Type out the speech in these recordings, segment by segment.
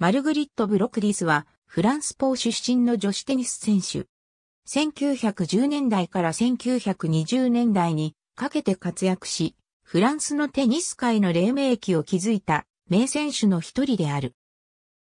マルグリット・ブロクディスは、フランスポー出身の女子テニス選手。1910年代から1920年代にかけて活躍し、フランスのテニス界の黎明期を築いた名選手の一人である。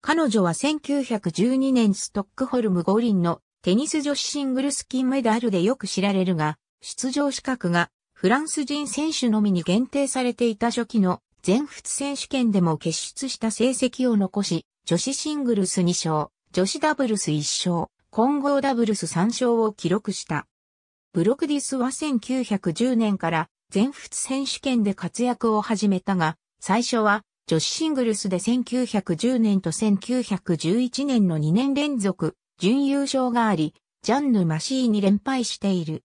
彼女は1912年ストックホルム五輪のテニス女子シングルス金メダルでよく知られるが、出場資格がフランス人選手のみに限定されていた初期の全仏選手権でも結出した成績を残し、女子シングルス2勝、女子ダブルス1勝、混合ダブルス3勝を記録した。ブロクディスは1910年から全仏選手権で活躍を始めたが、最初は女子シングルスで1910年と1911年の2年連続準優勝があり、ジャンヌ・マシーに連敗している。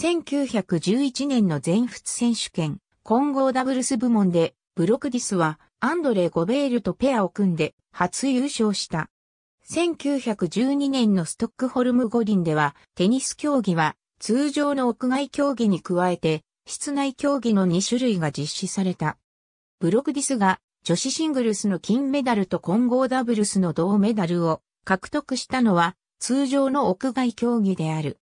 1911年の全仏選手権混合ダブルス部門でブロクディスはアンドレ・ゴベールとペアを組んで初優勝した。1912年のストックホルム五輪ではテニス競技は通常の屋外競技に加えて室内競技の2種類が実施された。ブロクディスが女子シングルスの金メダルと混合ダブルスの銅メダルを獲得したのは通常の屋外競技である。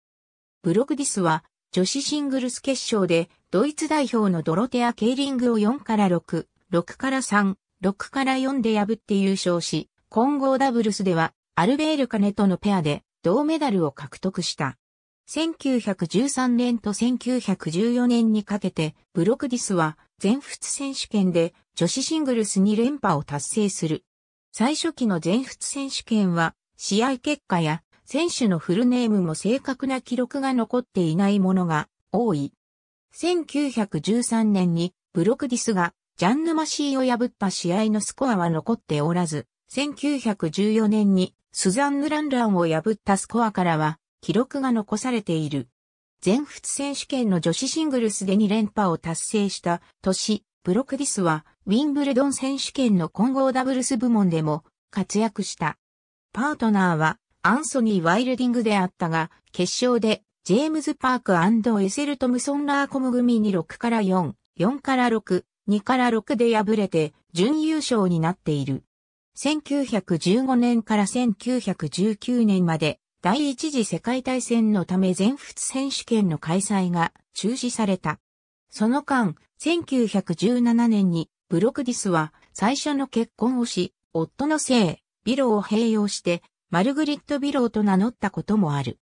ブロクディスは女子シングルス決勝でドイツ代表のドロテア・ケーリングを4から6、6から3、6から4で破って優勝し、混合ダブルスではアルベール・カネとのペアで銅メダルを獲得した。1913年と1914年にかけて、ブロクディスは全仏選手権で女子シングルス2連覇を達成する。最初期の全仏選手権は、試合結果や選手のフルネームも正確な記録が残っていないものが多い。1913年にブロクディスがジャンヌマシーを破った試合のスコアは残っておらず、1914年にスザンヌ・ランランを破ったスコアからは記録が残されている。全仏選手権の女子シングルスで2連覇を達成した年、ブロクディスはウィンブルドン選手権の混合ダブルス部門でも活躍した。パートナーはアンソニー・ワイルディングであったが、決勝でジェームズ・パークエセル・トムソン・ラーコム組に6から4、4から6、2から6で敗れて準優勝になっている。1915年から1919年まで第一次世界大戦のため全仏選手権の開催が中止された。その間、1917年にブロクディスは最初の結婚をし、夫の姓、ビロを併用して、マルグリット・ビローと名乗ったこともある。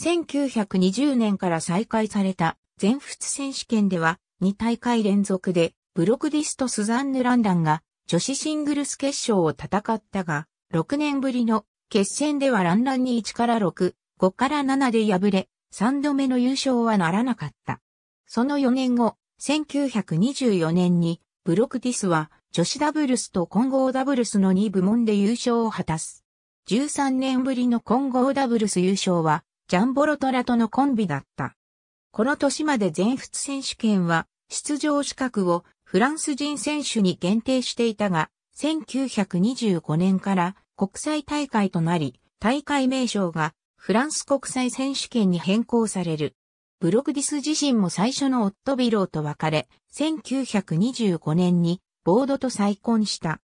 1920年から再開された全仏選手権では2大会連続でブロクディスとスザンヌ・ランランが女子シングルス決勝を戦ったが、6年ぶりの決戦ではランランに1から6、5から7で敗れ、3度目の優勝はならなかった。その4年後、1924年にブロクディスは女子ダブルスと混合ダブルスの2部門で優勝を果たす。13年ぶりの混合ダブルス優勝はジャンボロトラとのコンビだった。この年まで全仏選手権は出場資格をフランス人選手に限定していたが、1925年から国際大会となり、大会名称がフランス国際選手権に変更される。ブログディス自身も最初のオットビローと別れ、1925年にボードと再婚した。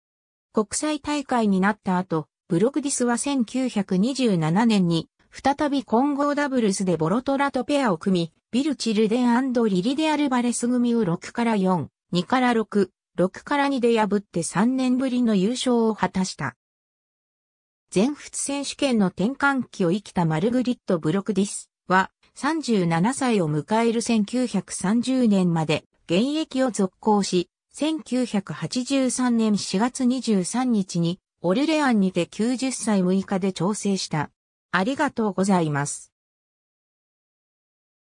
国際大会になった後、ブログディスは1927年に再び混合ダブルスでボロトラとペアを組み、ビルチルデンリリデ・アルバレス組を6から4、2から6、6から2で破って3年ぶりの優勝を果たした。全仏選手権の転換期を生きたマルグリット・ブロクディスは37歳を迎える1930年まで現役を続行し、1983年4月23日にオルレアンにて90歳6日で調整した。ありがとうございます。